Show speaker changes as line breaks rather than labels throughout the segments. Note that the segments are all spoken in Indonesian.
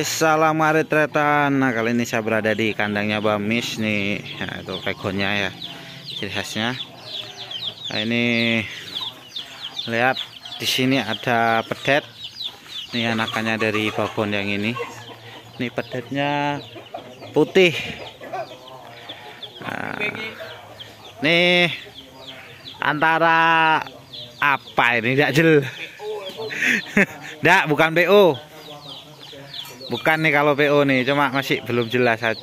Salam retretan. Nah, kali ini saya berada di kandangnya Bamis nih. Nah, itu pekonnya ya. Ciri khasnya. Nah, ini lihat di sini ada pedet. Ini anakannya dari babon yang ini. Ini pedetnya putih. Nah, nih antara apa ini tidak jelas. Tidak, bukan BO. Bukan nih kalau PO nih, cuma masih belum jelas saja.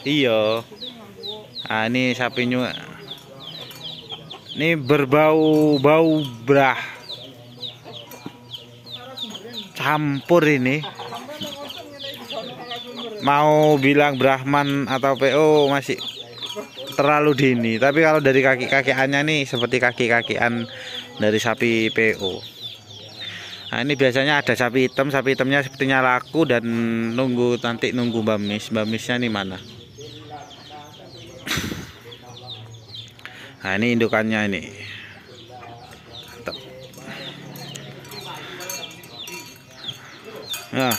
Iyo, Iya. nah, ini sapinya. Ini berbau bau brah. Campur ini. Mau bilang Brahman atau PO masih terlalu dini tapi kalau dari kaki kakiannya nih seperti kaki kakian dari sapi PO Nah, ini biasanya ada sapi hitam, sapi hitamnya sepertinya laku dan nunggu nanti nunggu bamis. Bamisnya nih mana? Nah, ini indukannya ini. Nah,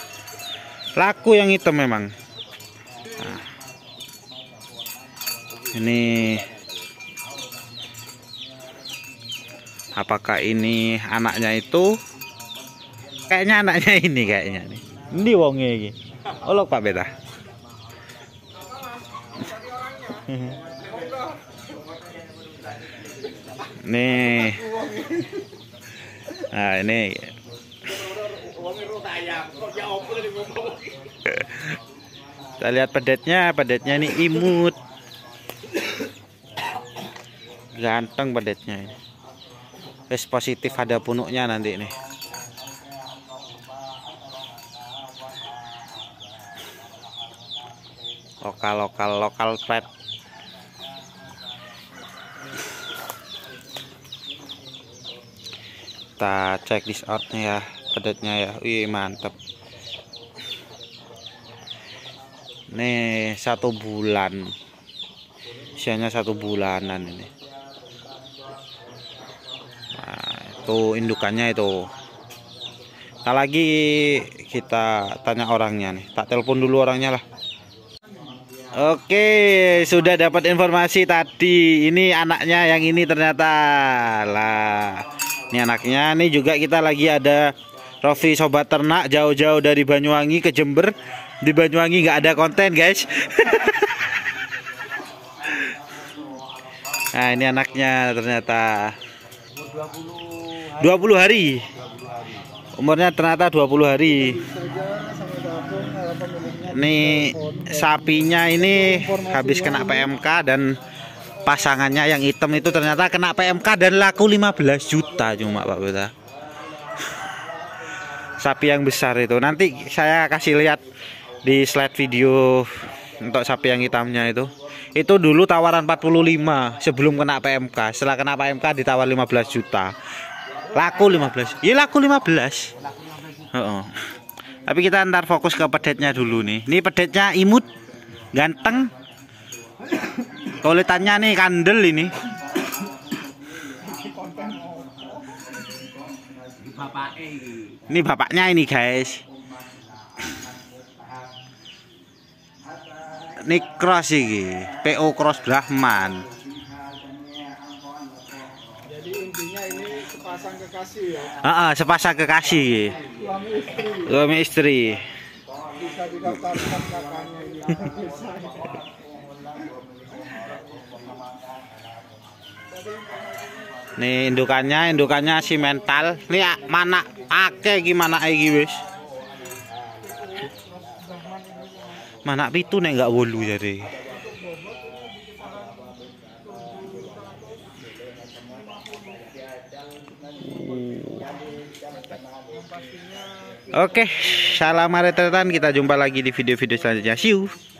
laku yang hitam memang. Nah, ini apakah ini anaknya itu Kayaknya anaknya ini kayaknya nih. Ini wonge ini Olok Pak Beta. Nih. Nah, ini. Kita lihat pedetnya, pedetnya ini imut. Ganteng pedetnya ini. Wis positif ada punuknya nanti nih. lokal lokal lokal pet. kita cek this outnya ya pedetnya ya wih mantep nih satu bulan usianya satu bulanan ini nah itu indukannya itu tak lagi kita tanya orangnya nih tak telepon dulu orangnya lah Oke, sudah dapat informasi tadi. Ini anaknya yang ini ternyata. Lah, ini anaknya. Ini juga kita lagi ada Rofi sobat ternak jauh-jauh dari Banyuwangi ke Jember. Di Banyuwangi nggak ada konten, guys. nah, ini anaknya ternyata. 20 hari. Umurnya ternyata 20 hari. Ini sapinya ini habis kena PMK dan pasangannya yang hitam itu ternyata kena PMK dan laku 15 juta cuma Pak Buta. Sapi yang besar itu. Nanti saya kasih lihat di slide video untuk sapi yang hitamnya itu. Itu dulu tawaran 45 sebelum kena PMK. Setelah kena PMK ditawar 15 juta. Laku 15. Iya laku 15. Uh -uh. Tapi kita ntar fokus ke pedetnya dulu nih. Ini pedetnya imut, ganteng. Kulitannya nih kandel ini. Ini bapaknya ini guys. Ini cross ini, PO cross Brahman. kekasih ya. -uh, sepasang kekasih. Suami istri. Suami indukannya, indukannya si mental. Ini ah, mana ake gimana iki wis. Mana pitu nek enggak wolu jadi. Oke, salam retetan. Kita jumpa lagi di video-video selanjutnya. See you.